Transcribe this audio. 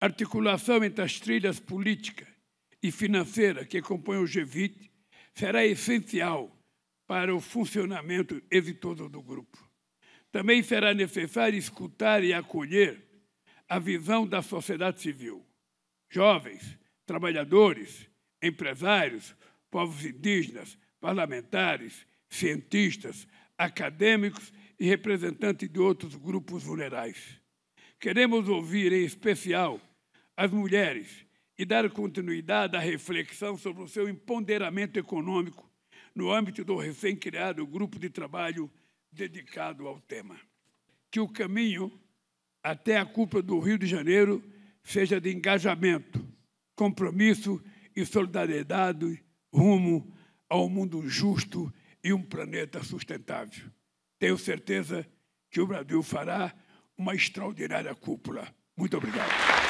articulação entre as trilhas política e financeira que compõem o G20 será essencial para o funcionamento exitoso do grupo. Também será necessário escutar e acolher a visão da sociedade civil. Jovens, trabalhadores, empresários, povos indígenas, parlamentares, cientistas, acadêmicos e representantes de outros grupos vulneráveis. Queremos ouvir, em especial, as mulheres e dar continuidade à reflexão sobre o seu empoderamento econômico no âmbito do recém-criado grupo de trabalho dedicado ao tema. Que o caminho até a cúpula do Rio de Janeiro seja de engajamento, compromisso e solidariedade rumo a um mundo justo e um planeta sustentável. Tenho certeza que o Brasil fará uma extraordinária cúpula. Muito obrigado.